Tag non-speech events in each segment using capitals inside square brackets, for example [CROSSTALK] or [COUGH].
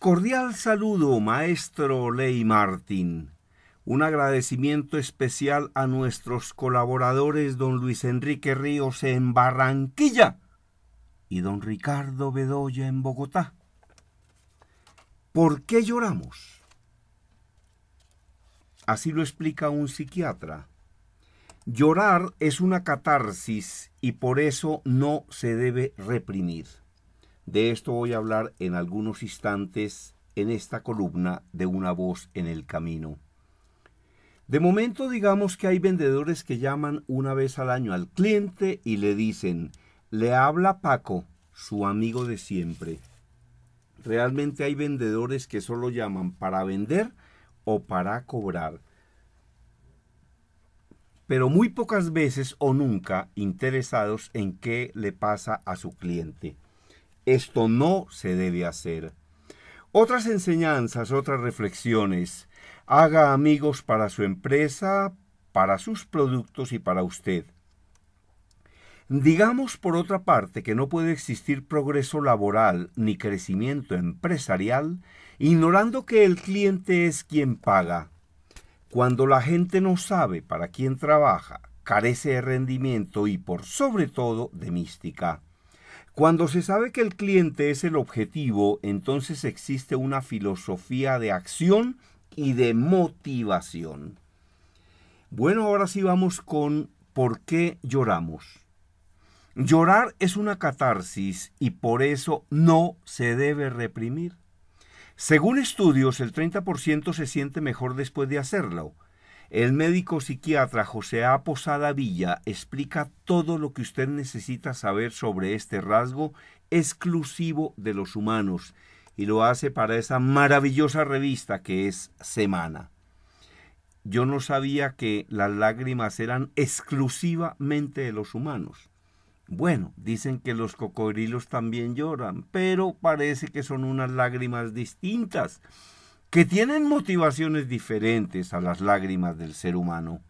Cordial saludo, maestro Ley Martín. Un agradecimiento especial a nuestros colaboradores don Luis Enrique Ríos en Barranquilla y don Ricardo Bedoya en Bogotá. ¿Por qué lloramos? Así lo explica un psiquiatra. Llorar es una catarsis y por eso no se debe reprimir. De esto voy a hablar en algunos instantes en esta columna de Una voz en el camino. De momento digamos que hay vendedores que llaman una vez al año al cliente y le dicen, le habla Paco, su amigo de siempre. Realmente hay vendedores que solo llaman para vender o para cobrar. Pero muy pocas veces o nunca interesados en qué le pasa a su cliente. Esto no se debe hacer. Otras enseñanzas, otras reflexiones. Haga amigos para su empresa, para sus productos y para usted. Digamos por otra parte que no puede existir progreso laboral ni crecimiento empresarial ignorando que el cliente es quien paga. Cuando la gente no sabe para quién trabaja, carece de rendimiento y por sobre todo de mística. Cuando se sabe que el cliente es el objetivo, entonces existe una filosofía de acción y de motivación. Bueno, ahora sí vamos con por qué lloramos. Llorar es una catarsis y por eso no se debe reprimir. Según estudios, el 30% se siente mejor después de hacerlo el médico psiquiatra José A. Posada Villa explica todo lo que usted necesita saber sobre este rasgo exclusivo de los humanos y lo hace para esa maravillosa revista que es Semana. Yo no sabía que las lágrimas eran exclusivamente de los humanos. Bueno, dicen que los cocodrilos también lloran, pero parece que son unas lágrimas distintas que tienen motivaciones diferentes a las lágrimas del ser humano.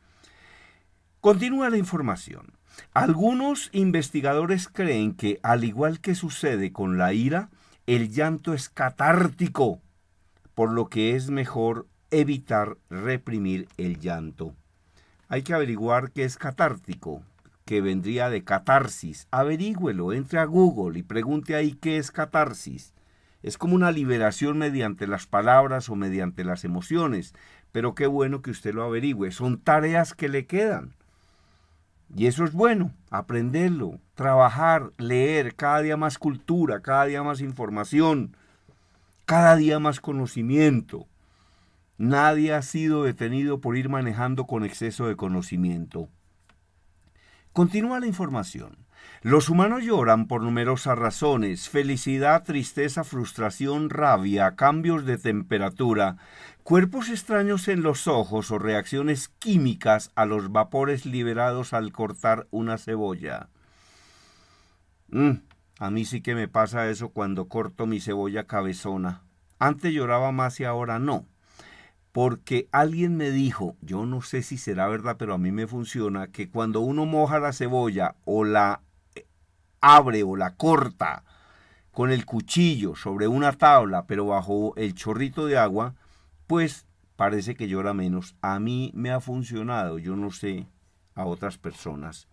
Continúa la información. Algunos investigadores creen que, al igual que sucede con la ira, el llanto es catártico, por lo que es mejor evitar reprimir el llanto. Hay que averiguar qué es catártico, que vendría de catarsis. Averígüelo, entre a Google y pregunte ahí qué es catarsis. Es como una liberación mediante las palabras o mediante las emociones, pero qué bueno que usted lo averigüe. Son tareas que le quedan. Y eso es bueno, aprenderlo, trabajar, leer, cada día más cultura, cada día más información, cada día más conocimiento. Nadie ha sido detenido por ir manejando con exceso de conocimiento. Continúa la información. Los humanos lloran por numerosas razones, felicidad, tristeza, frustración, rabia, cambios de temperatura, cuerpos extraños en los ojos o reacciones químicas a los vapores liberados al cortar una cebolla. Mm, a mí sí que me pasa eso cuando corto mi cebolla cabezona. Antes lloraba más y ahora no. Porque alguien me dijo, yo no sé si será verdad, pero a mí me funciona, que cuando uno moja la cebolla o la abre o la corta con el cuchillo sobre una tabla, pero bajo el chorrito de agua, pues parece que llora menos. A mí me ha funcionado, yo no sé a otras personas.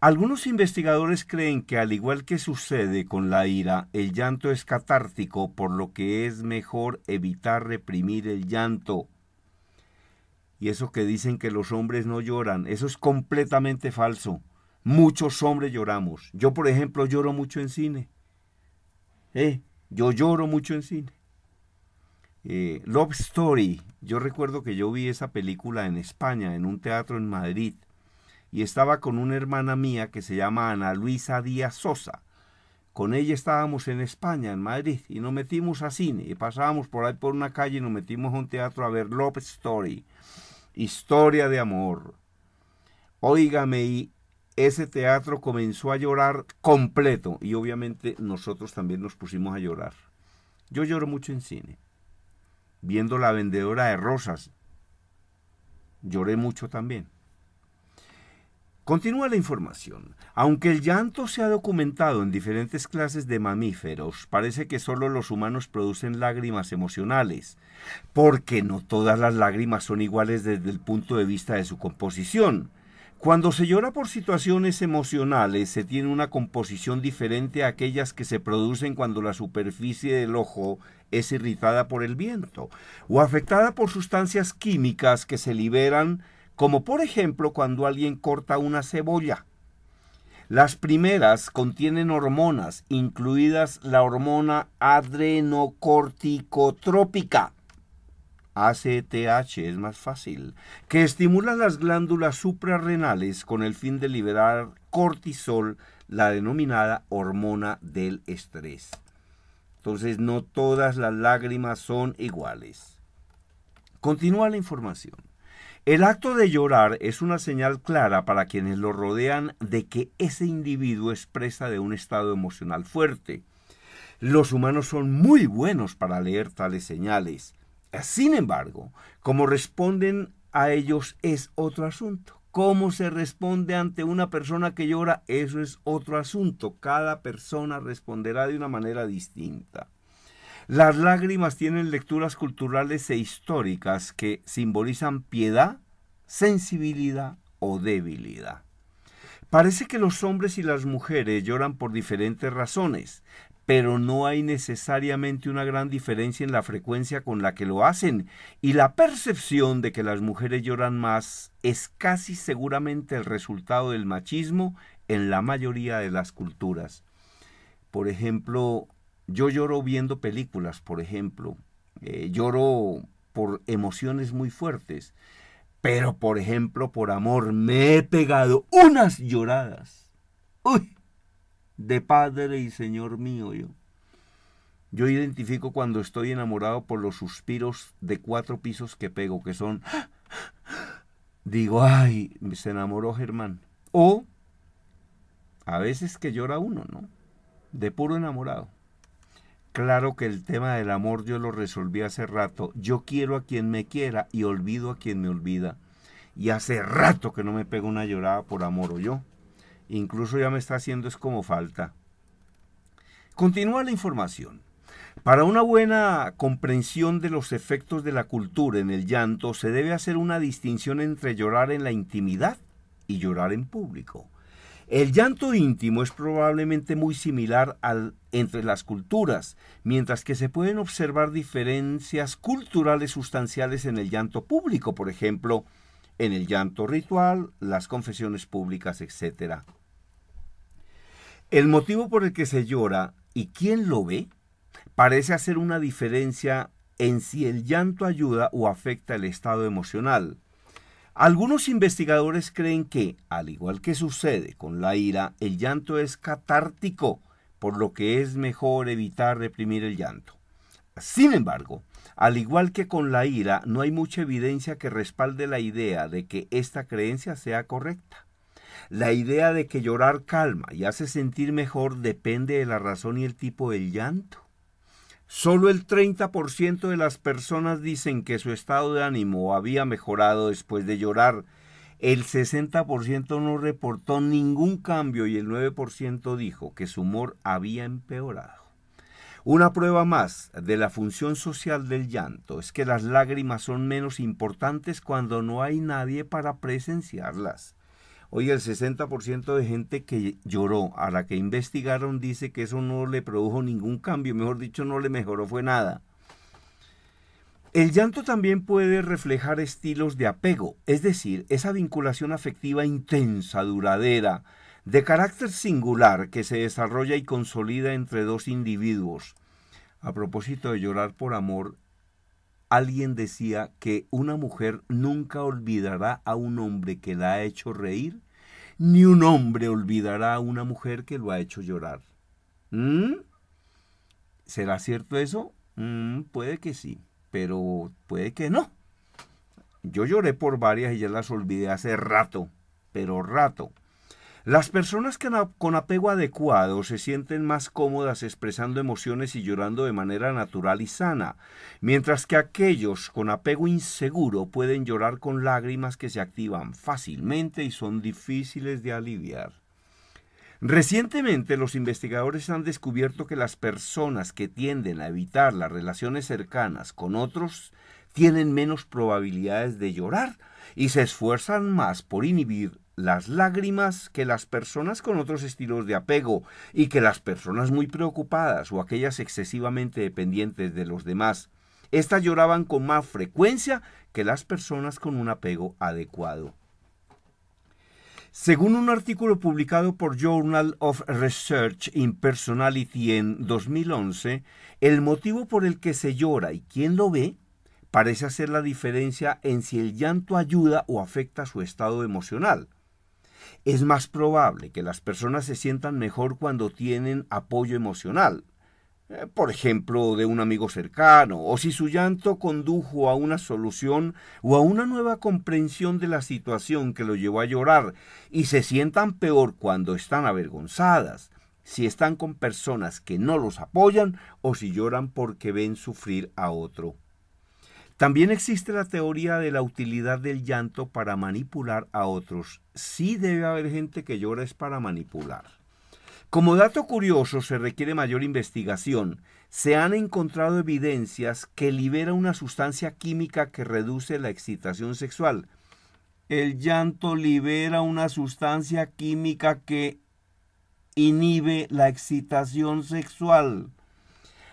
Algunos investigadores creen que al igual que sucede con la ira, el llanto es catártico, por lo que es mejor evitar reprimir el llanto. Y eso que dicen que los hombres no lloran, eso es completamente falso. Muchos hombres lloramos. Yo, por ejemplo, lloro mucho en cine. Eh, yo lloro mucho en cine. Eh, Love Story. Yo recuerdo que yo vi esa película en España, en un teatro en Madrid. Y estaba con una hermana mía que se llama Ana Luisa Díaz Sosa. Con ella estábamos en España, en Madrid, y nos metimos a cine. Y pasábamos por ahí por una calle y nos metimos a un teatro a ver Love Story. Historia de amor. Óigame, y ese teatro comenzó a llorar completo y obviamente nosotros también nos pusimos a llorar. Yo lloro mucho en cine, viendo la vendedora de rosas. Lloré mucho también. Continúa la información. Aunque el llanto se ha documentado en diferentes clases de mamíferos, parece que solo los humanos producen lágrimas emocionales, porque no todas las lágrimas son iguales desde el punto de vista de su composición. Cuando se llora por situaciones emocionales, se tiene una composición diferente a aquellas que se producen cuando la superficie del ojo es irritada por el viento o afectada por sustancias químicas que se liberan, como por ejemplo cuando alguien corta una cebolla. Las primeras contienen hormonas, incluidas la hormona adrenocorticotrópica, ACTH es más fácil, que estimula las glándulas suprarrenales con el fin de liberar cortisol, la denominada hormona del estrés. Entonces no todas las lágrimas son iguales. Continúa la información. El acto de llorar es una señal clara para quienes lo rodean de que ese individuo expresa de un estado emocional fuerte. Los humanos son muy buenos para leer tales señales. Sin embargo, cómo responden a ellos es otro asunto. Cómo se responde ante una persona que llora, eso es otro asunto. Cada persona responderá de una manera distinta. Las lágrimas tienen lecturas culturales e históricas que simbolizan piedad, sensibilidad o debilidad. Parece que los hombres y las mujeres lloran por diferentes razones pero no hay necesariamente una gran diferencia en la frecuencia con la que lo hacen, y la percepción de que las mujeres lloran más es casi seguramente el resultado del machismo en la mayoría de las culturas. Por ejemplo, yo lloro viendo películas, por ejemplo, eh, lloro por emociones muy fuertes, pero por ejemplo, por amor, me he pegado unas lloradas. Uy, de Padre y Señor mío yo. Yo identifico cuando estoy enamorado por los suspiros de cuatro pisos que pego, que son, digo, ay, se enamoró Germán. O a veces que llora uno, ¿no? De puro enamorado. Claro que el tema del amor yo lo resolví hace rato. Yo quiero a quien me quiera y olvido a quien me olvida. Y hace rato que no me pego una llorada por amor o yo incluso ya me está haciendo es como falta. Continúa la información. Para una buena comprensión de los efectos de la cultura en el llanto, se debe hacer una distinción entre llorar en la intimidad y llorar en público. El llanto íntimo es probablemente muy similar al entre las culturas, mientras que se pueden observar diferencias culturales sustanciales en el llanto público, por ejemplo, en el llanto ritual, las confesiones públicas, etc. El motivo por el que se llora y quién lo ve parece hacer una diferencia en si el llanto ayuda o afecta el estado emocional. Algunos investigadores creen que, al igual que sucede con la ira, el llanto es catártico, por lo que es mejor evitar reprimir el llanto. Sin embargo, al igual que con la ira, no hay mucha evidencia que respalde la idea de que esta creencia sea correcta. La idea de que llorar calma y hace sentir mejor depende de la razón y el tipo del llanto. Solo el 30% de las personas dicen que su estado de ánimo había mejorado después de llorar. El 60% no reportó ningún cambio y el 9% dijo que su humor había empeorado. Una prueba más de la función social del llanto es que las lágrimas son menos importantes cuando no hay nadie para presenciarlas. Hoy el 60% de gente que lloró, a la que investigaron, dice que eso no le produjo ningún cambio, mejor dicho, no le mejoró, fue nada. El llanto también puede reflejar estilos de apego, es decir, esa vinculación afectiva intensa, duradera, de carácter singular que se desarrolla y consolida entre dos individuos. A propósito de llorar por amor, Alguien decía que una mujer nunca olvidará a un hombre que la ha hecho reír, ni un hombre olvidará a una mujer que lo ha hecho llorar. ¿Mm? ¿Será cierto eso? Mm, puede que sí, pero puede que no. Yo lloré por varias y ya las olvidé hace rato, pero rato. Las personas con apego adecuado se sienten más cómodas expresando emociones y llorando de manera natural y sana, mientras que aquellos con apego inseguro pueden llorar con lágrimas que se activan fácilmente y son difíciles de aliviar. Recientemente los investigadores han descubierto que las personas que tienden a evitar las relaciones cercanas con otros tienen menos probabilidades de llorar y se esfuerzan más por inhibir las lágrimas que las personas con otros estilos de apego y que las personas muy preocupadas o aquellas excesivamente dependientes de los demás, éstas lloraban con más frecuencia que las personas con un apego adecuado. Según un artículo publicado por Journal of Research in Personality en 2011, el motivo por el que se llora y quién lo ve parece hacer la diferencia en si el llanto ayuda o afecta su estado emocional. Es más probable que las personas se sientan mejor cuando tienen apoyo emocional, eh, por ejemplo, de un amigo cercano, o si su llanto condujo a una solución o a una nueva comprensión de la situación que lo llevó a llorar, y se sientan peor cuando están avergonzadas, si están con personas que no los apoyan o si lloran porque ven sufrir a otro. También existe la teoría de la utilidad del llanto para manipular a otros. Sí debe haber gente que llora es para manipular. Como dato curioso se requiere mayor investigación. Se han encontrado evidencias que libera una sustancia química que reduce la excitación sexual. El llanto libera una sustancia química que inhibe la excitación sexual.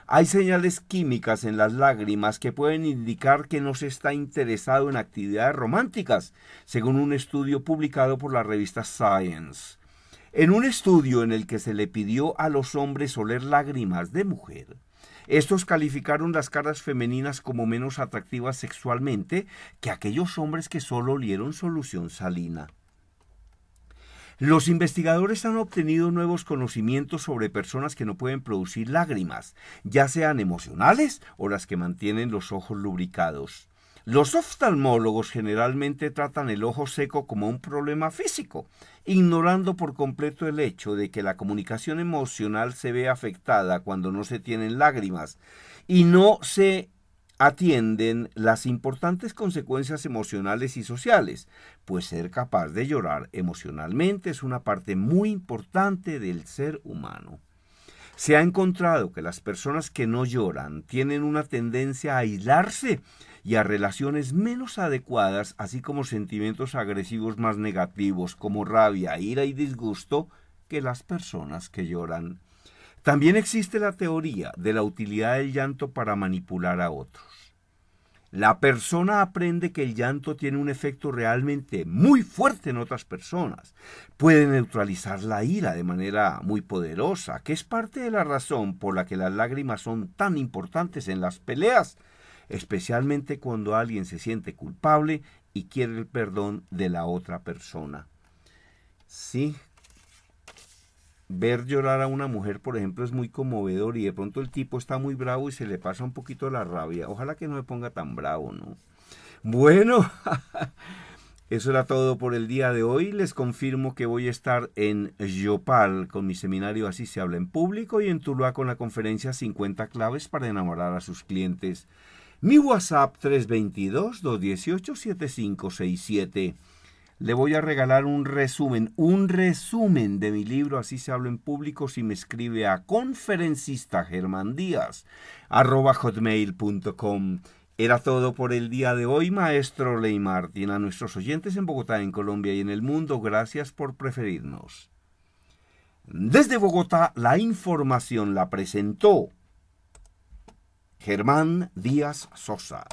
Hay señales químicas en las lágrimas que pueden indicar que no se está interesado en actividades románticas, según un estudio publicado por la revista Science. En un estudio en el que se le pidió a los hombres oler lágrimas de mujer, estos calificaron las caras femeninas como menos atractivas sexualmente que aquellos hombres que solo olieron solución salina. Los investigadores han obtenido nuevos conocimientos sobre personas que no pueden producir lágrimas, ya sean emocionales o las que mantienen los ojos lubricados. Los oftalmólogos generalmente tratan el ojo seco como un problema físico, ignorando por completo el hecho de que la comunicación emocional se ve afectada cuando no se tienen lágrimas y no se atienden las importantes consecuencias emocionales y sociales, pues ser capaz de llorar emocionalmente es una parte muy importante del ser humano. Se ha encontrado que las personas que no lloran tienen una tendencia a aislarse y a relaciones menos adecuadas, así como sentimientos agresivos más negativos como rabia, ira y disgusto que las personas que lloran. También existe la teoría de la utilidad del llanto para manipular a otros. La persona aprende que el llanto tiene un efecto realmente muy fuerte en otras personas. Puede neutralizar la ira de manera muy poderosa, que es parte de la razón por la que las lágrimas son tan importantes en las peleas, especialmente cuando alguien se siente culpable y quiere el perdón de la otra persona. Sí, ver llorar a una mujer, por ejemplo, es muy conmovedor y de pronto el tipo está muy bravo y se le pasa un poquito la rabia. Ojalá que no me ponga tan bravo, ¿no? Bueno, [LAUGHS] eso era todo por el día de hoy. Les confirmo que voy a estar en Yopal con mi seminario Así se habla en público y en Tuluá con la conferencia 50 claves para enamorar a sus clientes. Mi WhatsApp 322 218 7567 le voy a regalar un resumen, un resumen de mi libro, así se habla en público, si me escribe a conferencista Germán Díaz, arroba hotmail.com. Era todo por el día de hoy, maestro Ley Martín. A nuestros oyentes en Bogotá, en Colombia y en el mundo, gracias por preferirnos. Desde Bogotá, la información la presentó Germán Díaz Sosa.